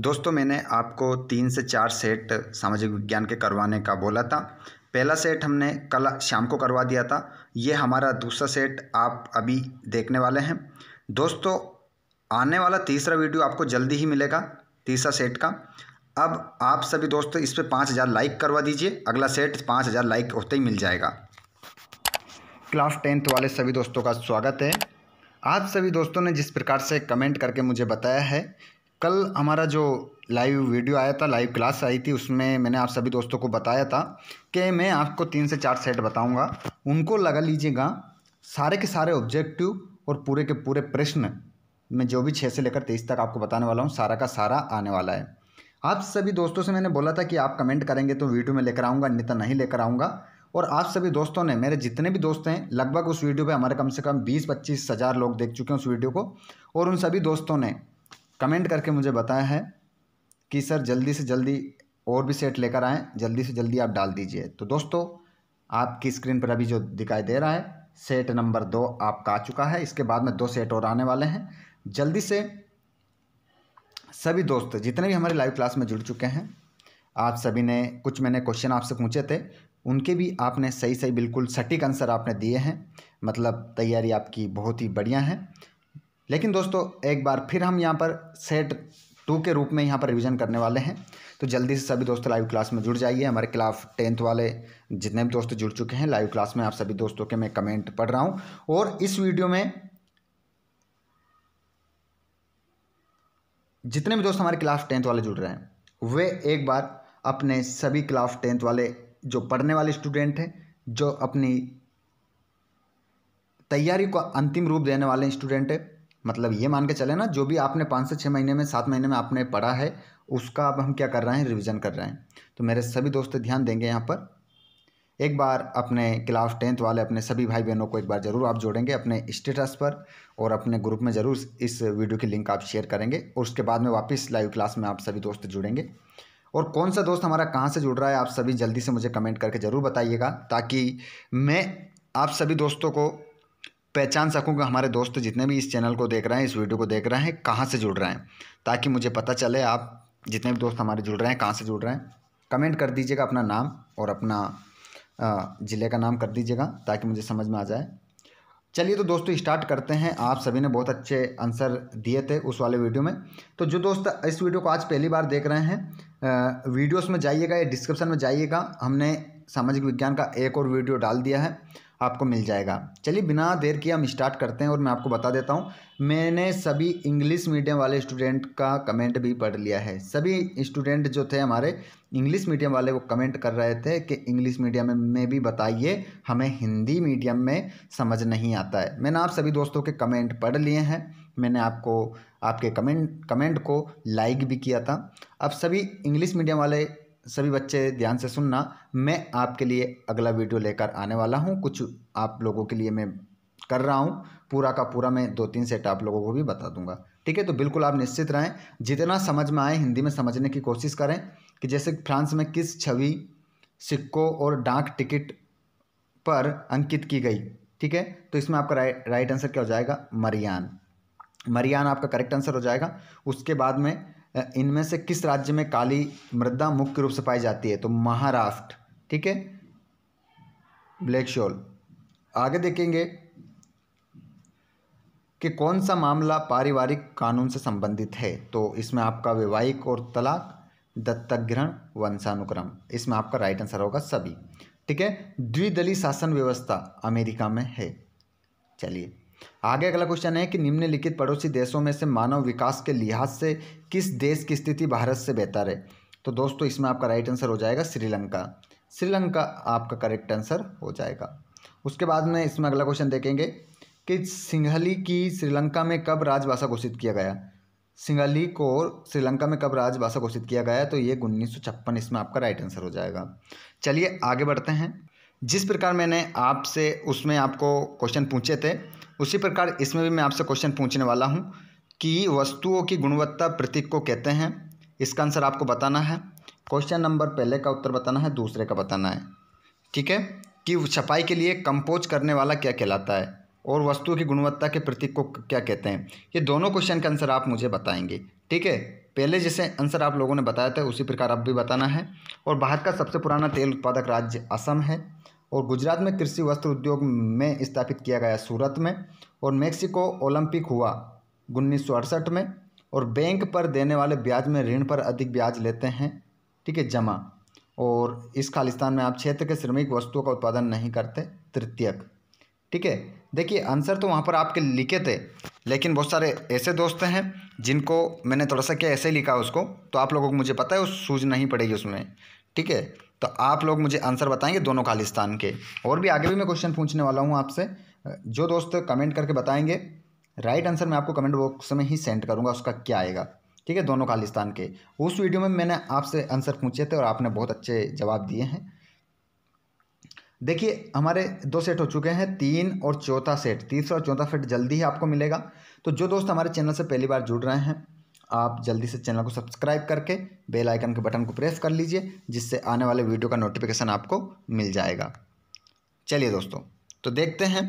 दोस्तों मैंने आपको तीन से चार सेट सामाजिक विज्ञान के करवाने का बोला था पहला सेट हमने कल शाम को करवा दिया था ये हमारा दूसरा सेट आप अभी देखने वाले हैं दोस्तों आने वाला तीसरा वीडियो आपको जल्दी ही मिलेगा तीसरा सेट का अब आप सभी दोस्तों इस पर पाँच हज़ार लाइक करवा दीजिए अगला सेट पाँच हज़ार लाइक होते ही मिल जाएगा क्लास टेंथ वाले सभी दोस्तों का स्वागत है आप सभी दोस्तों ने जिस प्रकार से कमेंट करके मुझे बताया है कल हमारा जो लाइव वीडियो आया था लाइव क्लास आई थी उसमें मैंने आप सभी दोस्तों को बताया था कि मैं आपको तीन से चार सेट बताऊंगा उनको लगा लीजिएगा सारे के सारे ऑब्जेक्टिव और पूरे के पूरे प्रश्न मैं जो भी छः से लेकर तेईस तक आपको बताने वाला हूँ सारा का सारा आने वाला है आप सभी दोस्तों से मैंने बोला था कि आप कमेंट करेंगे तो वीडियो में लेकर आऊँगा अन्यथा नहीं लेकर आऊँगा और आप सभी दोस्तों ने मेरे जितने भी दोस्त हैं लगभग उस वीडियो पे हमारे कम से कम बीस पच्चीस हज़ार लोग देख चुके हैं उस वीडियो को और उन सभी दोस्तों ने कमेंट करके मुझे बताया है कि सर जल्दी से जल्दी और भी सेट लेकर आएँ जल्दी से जल्दी आप डाल दीजिए तो दोस्तों आपकी स्क्रीन पर अभी जो दिखाई दे रहा है सेट नंबर दो आपका आ चुका है इसके बाद में दो सेट और आने वाले हैं जल्दी से सभी दोस्त जितने भी हमारे लाइव क्लास में जुड़ चुके हैं आप सभी ने कुछ मैंने क्वेश्चन आपसे पूछे थे उनके भी आपने सही सही बिल्कुल सटीक आंसर आपने दिए हैं मतलब तैयारी आपकी बहुत ही बढ़िया है लेकिन दोस्तों एक बार फिर हम यहाँ पर सेट टू के रूप में यहाँ पर रिवीजन करने वाले हैं तो जल्दी से सभी दोस्त लाइव क्लास में जुड़ जाइए हमारे क्लास टेंथ वाले जितने भी दोस्त जुड़ चुके हैं लाइव क्लास में आप सभी दोस्तों के मैं कमेंट पढ़ रहा हूँ और इस वीडियो में जितने भी दोस्त हमारे क्लास टेंथ वाले जुड़ रहे हैं वे एक बार अपने सभी क्लास टेंथ वाले जो पढ़ने वाले स्टूडेंट हैं जो अपनी तैयारी को अंतिम रूप देने वाले स्टूडेंट हैं मतलब ये मान के चले ना जो भी आपने पाँच से छः महीने में सात महीने में आपने पढ़ा है उसका अब हम क्या कर रहे हैं रिविज़न कर रहे हैं तो मेरे सभी दोस्त ध्यान देंगे यहाँ पर एक बार अपने क्लास टेंथ वाले अपने सभी भाई बहनों को एक बार ज़रूर आप जोड़ेंगे अपने स्टेटस पर और अपने ग्रुप में ज़रूर इस वीडियो की लिंक आप शेयर करेंगे और उसके बाद में वापस लाइव क्लास में आप सभी दोस्त जुड़ेंगे और कौन सा दोस्त हमारा कहाँ से जुड़ रहा है आप सभी जल्दी से मुझे कमेंट करके ज़रूर बताइएगा ताकि मैं आप सभी दोस्तों को पहचान सकूँगा हमारे दोस्त जितने भी इस चैनल को देख रहे हैं इस वीडियो को देख रहे हैं कहाँ से जुड़ रहे हैं ताकि मुझे पता चले आप जितने भी दोस्त हमारे जुड़ रहे हैं कहाँ से जुड़ रहे हैं कमेंट कर दीजिएगा अपना नाम और अपना ज़िले का नाम कर दीजिएगा ताकि मुझे समझ में आ जाए चलिए तो दोस्तों स्टार्ट करते हैं आप सभी ने बहुत अच्छे आंसर दिए थे उस वाले वीडियो में तो जो दोस्त इस वीडियो को आज पहली बार देख रहे हैं वीडियोस में जाइएगा या डिस्क्रिप्शन में जाइएगा हमने सामाजिक विज्ञान का एक और वीडियो डाल दिया है आपको मिल जाएगा चलिए बिना देर के हम स्टार्ट करते हैं और मैं आपको बता देता हूँ मैंने सभी इंग्लिश मीडियम वाले स्टूडेंट का कमेंट भी पढ़ लिया है सभी स्टूडेंट जो थे हमारे इंग्लिश मीडियम वाले वो कमेंट कर रहे थे कि इंग्लिश मीडियम में भी बताइए हमें हिंदी मीडियम में समझ नहीं आता है मैंने आप सभी दोस्तों के कमेंट पढ़ लिए हैं मैंने आपको आपके कमेंट कमेंट को लाइक भी किया था अब सभी इंग्लिश मीडियम वाले सभी बच्चे ध्यान से सुनना मैं आपके लिए अगला वीडियो लेकर आने वाला हूँ कुछ आप लोगों के लिए मैं कर रहा हूँ पूरा का पूरा मैं दो तीन सेट आप लोगों को भी बता दूंगा ठीक है तो बिल्कुल आप निश्चित रहें जितना समझ में आए हिंदी में समझने की कोशिश करें कि जैसे फ्रांस में किस छवि सिक्कों और डाक टिकट पर अंकित की गई ठीक है तो इसमें आपका राइ, राइट आंसर क्या हो जाएगा मरियान मरियान आपका करेक्ट आंसर हो जाएगा उसके बाद में इनमें से किस राज्य में काली मृदा मुख्य रूप से पाई जाती है तो महाराष्ट्र ठीक है ब्लैक शोल आगे देखेंगे कि कौन सा मामला पारिवारिक कानून से संबंधित है तो इसमें आपका वैवाहिक और तलाक दत्तक ग्रहण वंशानुक्रम इसमें आपका राइट आंसर होगा सभी ठीक है द्विदलीय शासन व्यवस्था अमेरिका में है चलिए आगे अगला क्वेश्चन है कि निम्नलिखित पड़ोसी देशों में से मानव विकास के लिहाज से किस देश की स्थिति भारत से बेहतर है तो दोस्तों इसमें आपका राइट आंसर हो जाएगा श्रीलंका श्रीलंका आपका करेक्ट आंसर हो जाएगा उसके बाद में इसमें अगला क्वेश्चन देखेंगे कि सिंघली की श्रीलंका में कब राजभाषा घोषित किया गया सिंगली को श्रीलंका में कब राजभाषा घोषित किया गया तो ये उन्नीस इसमें आपका राइट आंसर हो जाएगा चलिए आगे बढ़ते हैं जिस प्रकार मैंने आपसे उसमें आपको क्वेश्चन पूछे थे उसी प्रकार इसमें भी मैं आपसे क्वेश्चन पूछने वाला हूँ कि वस्तुओं की गुणवत्ता प्रतीक को कहते हैं इसका आंसर आपको बताना है क्वेश्चन नंबर पहले का उत्तर बताना है दूसरे का बताना है ठीक है कि छपाई के लिए कंपोज करने वाला क्या कहलाता है और वस्तुओं की गुणवत्ता के प्रतीक को क्या कहते हैं ये दोनों क्वेश्चन का आंसर आप मुझे बताएंगे ठीक है पहले जैसे आंसर आप लोगों ने बताया था उसी प्रकार अब भी बताना है और भारत का सबसे पुराना तेल उत्पादक राज्य असम है और गुजरात में कृषि वस्त्र उद्योग में स्थापित किया गया सूरत में और मेक्सिको ओलंपिक हुआ उन्नीस में और बैंक पर देने वाले ब्याज में ऋण पर अधिक ब्याज लेते हैं ठीक है जमा और इस खालिस्तान में आप क्षेत्र के श्रमिक वस्तुओं का उत्पादन नहीं करते तृतीयक ठीक है देखिए आंसर तो वहाँ पर आपके लिखे थे लेकिन बहुत सारे ऐसे दोस्त हैं जिनको मैंने थोड़ा सा क्या ऐसे लिखा उसको तो आप लोगों को मुझे पता है वो सूझ नहीं पड़ेगी उसमें ठीक है तो आप लोग मुझे आंसर बताएंगे दोनों खालिस्तान के और भी आगे भी मैं क्वेश्चन पूछने वाला हूँ आपसे जो दोस्त कमेंट करके बताएंगे राइट आंसर मैं आपको कमेंट बॉक्स में ही सेंड करूँगा उसका क्या आएगा ठीक है दोनों खालिस्तान के उस वीडियो में मैंने आपसे आंसर पूछे थे और आपने बहुत अच्छे जवाब दिए हैं देखिए हमारे दो सेट हो चुके हैं तीन और चौथा सेट तीसरा और चौथा सेट जल्दी ही आपको मिलेगा तो जो दोस्त हमारे चैनल से पहली बार जुड़ रहे हैं आप जल्दी से चैनल को सब्सक्राइब करके बेल आइकन के बटन को प्रेस कर लीजिए जिससे आने वाले वीडियो का नोटिफिकेशन आपको मिल जाएगा चलिए दोस्तों तो देखते हैं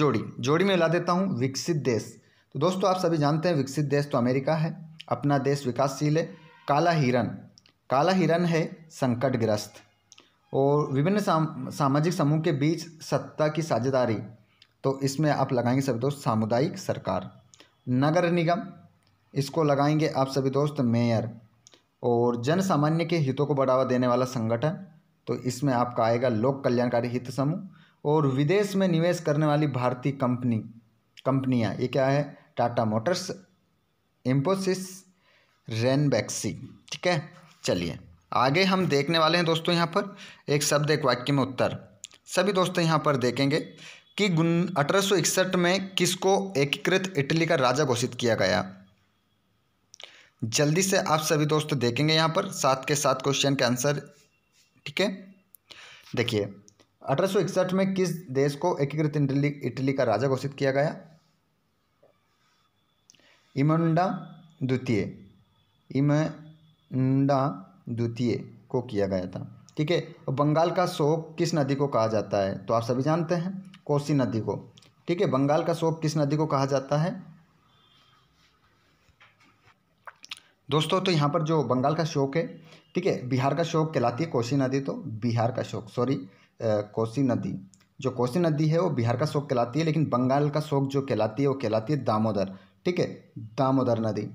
जोड़ी जोड़ी में ला देता हूँ विकसित देश तो दोस्तों आप सभी जानते हैं विकसित देश तो अमेरिका है अपना देश विकासशील है काला हिरन काला हिरन है संकटग्रस्त और विभिन्न साम, सामाजिक समूह के बीच सत्ता की साझेदारी तो इसमें आप लगाएंगे सभी दोस्त सामुदायिक सरकार नगर निगम इसको लगाएंगे आप सभी दोस्त मेयर और जन सामान्य के हितों को बढ़ावा देने वाला संगठन तो इसमें आपका आएगा लोक कल्याणकारी हित समूह और विदेश में निवेश करने वाली भारतीय कंपनी कंपनियाँ ये क्या है टाटा मोटर्स इम्पोसिस रेनबैक्सी ठीक है चलिए आगे हम देखने वाले हैं दोस्तों यहाँ पर एक शब्द एक वाक्य में उत्तर सभी दोस्तों यहाँ पर देखेंगे कि अठारह में किसको एकीकृत इटली का राजा घोषित किया गया जल्दी से आप सभी दोस्त देखेंगे यहाँ पर साथ के साथ क्वेश्चन के आंसर ठीक है देखिए अठारह में किस देश को एकीकृत इटली इटली का राजा घोषित किया गया इमंडा द्वितीय इमंडा द्वितीय को किया गया था ठीक है बंगाल का शोक किस नदी को कहा जाता है तो आप सभी जानते हैं कोसी नदी को ठीक है बंगाल का शोक किस नदी को कहा जाता है दोस्तों तो यहाँ पर जो बंगाल का शोक है ठीक है बिहार का शोक कहलाती है कोसी नदी तो बिहार का शोक सॉरी कोसी नदी जो कोसी नदी है वो बिहार का शोक कहलाती है लेकिन बंगाल का शोक जो कहलाती है वो कहलाती है दामोदर ठीक है दामोदर नदी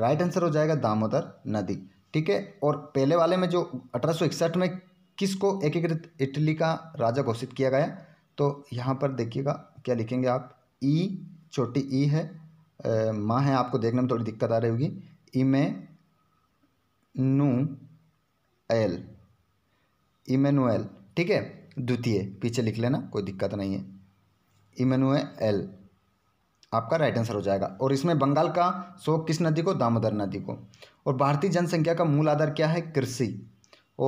राइट आंसर हो जाएगा दामोदर नदी ठीक है और पहले वाले में जो अठारह में किसको एकीकृत इटली का राजा घोषित किया गया तो यहाँ पर देखिएगा क्या लिखेंगे आप ई e, छोटी ई e है माँ है आपको देखने में थोड़ी दिक्कत आ रही होगी इमेनुएल इमेनुएल ठीक है द्वितीय पीछे लिख लेना कोई दिक्कत नहीं है इमेनुएल आपका राइट आंसर हो जाएगा और इसमें बंगाल का शोक किस नदी को दामोदर नदी को और भारतीय जनसंख्या का मूल आधार क्या है कृषि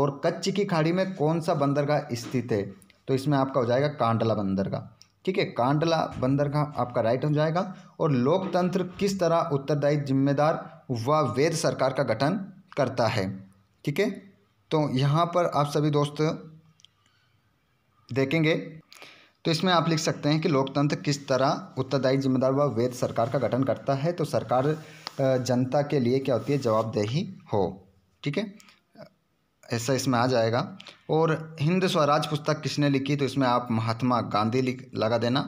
और कच्छ की खाड़ी में कौन सा बंदरगाह स्थित है तो इसमें आपका हो जाएगा कांडला बंदरगाह ठीक है कांडला बंदरगाह आपका राइट हो जाएगा और लोकतंत्र किस तरह उत्तरदायी जिम्मेदार व वैध सरकार का गठन करता है ठीक है तो यहाँ पर आप सभी दोस्त देखेंगे तो इसमें आप लिख सकते हैं कि लोकतंत्र किस तरह उत्तरदायी जिम्मेदार व वैध सरकार का गठन करता है तो सरकार जनता के लिए क्या होती है जवाबदेही हो ठीक है ऐसा इसमें आ जाएगा और हिंद स्वराज पुस्तक किसने लिखी तो इसमें आप महात्मा गांधी लिख लगा देना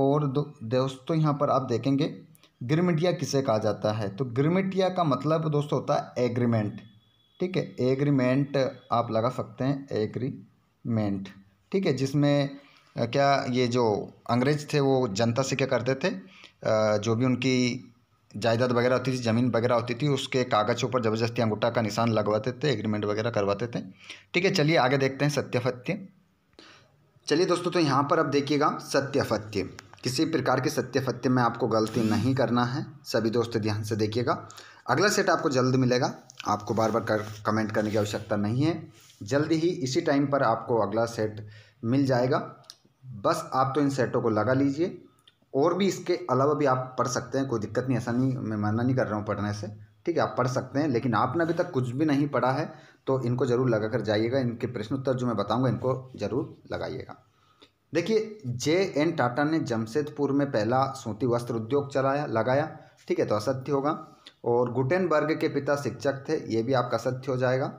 और दो दोस्तों यहाँ पर आप देखेंगे ग्रमिटिया किसे कहा जाता है तो ग्रमिटिया का मतलब दोस्तों होता है एग्रीमेंट ठीक है एग्रीमेंट आप लगा सकते हैं एग्रीमेंट ठीक है जिसमें क्या ये जो अंग्रेज थे वो जनता से क्या करते थे जो भी उनकी जायदाद वगैरह होती थी ज़मीन वगैरह होती थी उसके कागज़ ऊपर ज़बरदस्ती अंगूठा का निशान लगवाते थे एग्रीमेंट वगैरह करवाते थे ठीक है चलिए आगे देखते हैं सत्यफत्य चलिए दोस्तों तो यहाँ पर अब देखिएगा सत्यफत्य किसी प्रकार की सत्य फत्य में आपको गलती नहीं करना है सभी दोस्त ध्यान से देखिएगा अगला सेट आपको जल्द मिलेगा आपको बार बार कर, कमेंट करने की आवश्यकता नहीं है जल्द ही इसी टाइम पर आपको अगला सेट मिल जाएगा बस आप तो इन सेटों को लगा लीजिए और भी इसके अलावा भी आप पढ़ सकते हैं कोई दिक्कत नहीं ऐसा नहीं मैं मना नहीं कर रहा हूँ पढ़ने से ठीक है आप पढ़ सकते हैं लेकिन आपने अभी तक कुछ भी नहीं पढ़ा है तो इनको ज़रूर लगा कर जाइएगा इनके प्रश्न उत्तर जो मैं बताऊँगा इनको ज़रूर लगाइएगा देखिए जे एन टाटा ने जमशेदपुर में पहला सूती वस्त्र उद्योग चलाया लगाया ठीक है तो असत्य होगा और गुटेनबर्ग के पिता शिक्षक थे ये भी आपका सत्य हो जाएगा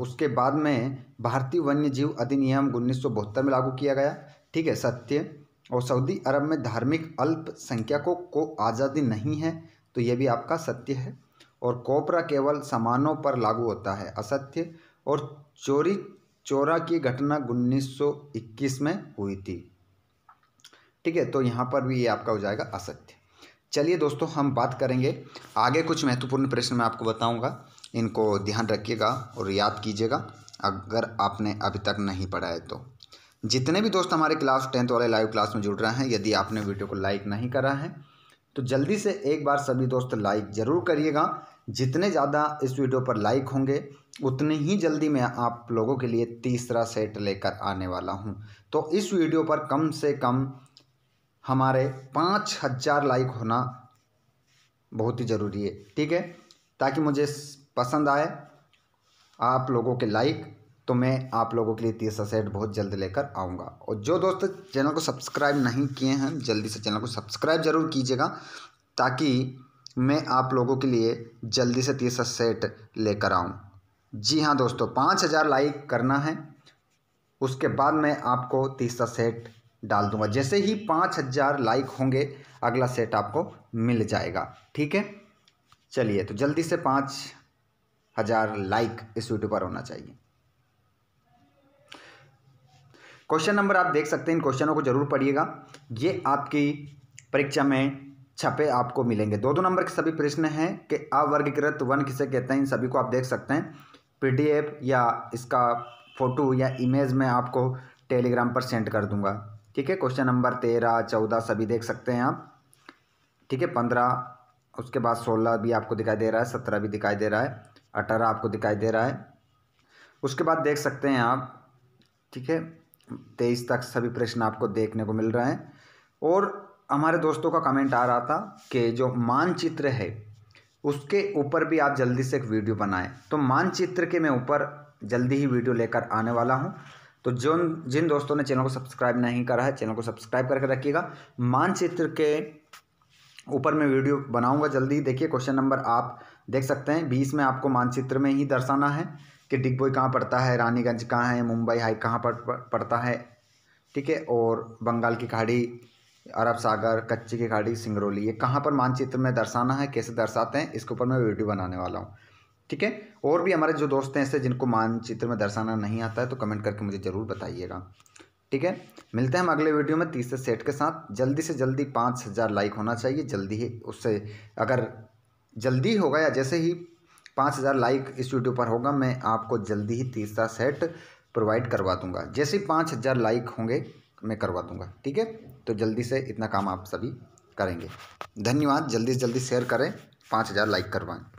उसके बाद में भारतीय वन्य जीव अधिनियम उन्नीस में लागू किया गया ठीक है सत्य और सऊदी अरब में धार्मिक अल्पसंख्यकों को आज़ादी नहीं है तो ये भी आपका सत्य है और कोपरा केवल सामानों पर लागू होता है असत्य और चोरी चोरा की घटना 1921 में हुई थी ठीक है तो यहाँ पर भी ये आपका हो जाएगा असत्य चलिए दोस्तों हम बात करेंगे आगे कुछ महत्वपूर्ण प्रश्न मैं आपको बताऊंगा इनको ध्यान रखिएगा और याद कीजिएगा अगर आपने अभी तक नहीं पढ़ा है तो जितने भी दोस्त हमारे क्लास टेंथ वाले लाइव क्लास में जुड़ रहे हैं यदि आपने वीडियो को लाइक नहीं करा है तो जल्दी से एक बार सभी दोस्त लाइक ज़रूर करिएगा जितने ज़्यादा इस वीडियो पर लाइक होंगे उतने ही जल्दी मैं आप लोगों के लिए तीसरा सेट लेकर आने वाला हूँ तो इस वीडियो पर कम से कम हमारे पाँच हज़ार लाइक होना बहुत ही ज़रूरी है ठीक है ताकि मुझे पसंद आए आप लोगों के लाइक तो मैं आप लोगों के लिए तीसरा सेट बहुत जल्द लेकर आऊँगा और जो दोस्त चैनल को सब्सक्राइब नहीं किए हैं जल्दी से चैनल को सब्सक्राइब ज़रूर कीजिएगा ताकि मैं आप लोगों के लिए जल्दी से तीसरा सेट लेकर आऊँ जी हाँ दोस्तों पाँच हज़ार लाइक करना है उसके बाद मैं आपको तीसरा सेट डाल दूंगा जैसे ही पाँच हज़ार लाइक होंगे अगला सेट आपको मिल जाएगा ठीक है चलिए तो जल्दी से पाँच हज़ार लाइक इस वीडियो पर होना चाहिए क्वेश्चन नंबर आप देख सकते हैं इन क्वेश्चनों को जरूर पढ़िएगा ये आपकी परीक्षा में छपे आपको मिलेंगे दो दो नंबर के सभी प्रश्न हैं कि अवर्गीकृत वन किसे कहते हैं इन सभी को आप देख सकते हैं पीडीएफ या इसका फ़ोटो या इमेज मैं आपको टेलीग्राम पर सेंड कर दूंगा ठीक है क्वेश्चन नंबर तेरह चौदह सभी देख सकते हैं आप ठीक है पंद्रह उसके बाद सोलह भी आपको दिखाई दे रहा है सत्रह भी दिखाई दे रहा है अठारह आपको दिखाई दे रहा है उसके बाद देख सकते हैं आप ठीक है तेईस तक सभी प्रश्न आपको देखने को मिल रहे हैं और हमारे दोस्तों का कमेंट आ रहा था कि जो मानचित्र है उसके ऊपर भी आप जल्दी से एक वीडियो बनाएं तो मानचित्र के मैं ऊपर जल्दी ही वीडियो लेकर आने वाला हूँ तो जो जिन दोस्तों ने चैनल को सब्सक्राइब नहीं करा है चैनल को सब्सक्राइब करके रखिएगा मानचित्र के ऊपर मैं वीडियो बनाऊंगा जल्दी देखिए क्वेश्चन नंबर आप देख सकते हैं बीस में आपको मानचित्र में ही दर्शाना है कि डिग बॉय कहाँ पड़ता है रानीगंज कहाँ है मुंबई हाई कहाँ पर पड़ता है ठीक है और बंगाल की खाड़ी अरब सागर कच्ची की खाड़ी सिंगरौली ये कहाँ पर मानचित्र में दर्शाना है कैसे दर्शाते हैं इसके ऊपर मैं वीडियो बनाने वाला हूँ ठीक है और भी हमारे जो दोस्त हैं ऐसे जिनको मानचित्र में दर्शाना नहीं आता है तो कमेंट करके मुझे ज़रूर बताइएगा ठीक है मिलते हैं हम अगले वीडियो में तीसरे सेट के साथ जल्दी से जल्दी पाँच हज़ार लाइक होना चाहिए जल्दी ही उससे अगर जल्दी होगा या जैसे ही पाँच हज़ार लाइक इस वीडियो पर होगा मैं आपको जल्दी ही तीसरा सेट प्रोवाइड करवा दूंगा जैसे ही पाँच हज़ार लाइक होंगे मैं करवा दूंगा ठीक है तो जल्दी से इतना काम आप सभी करेंगे धन्यवाद जल्दी से जल्दी शेयर करें पाँच हज़ार लाइक करवाएं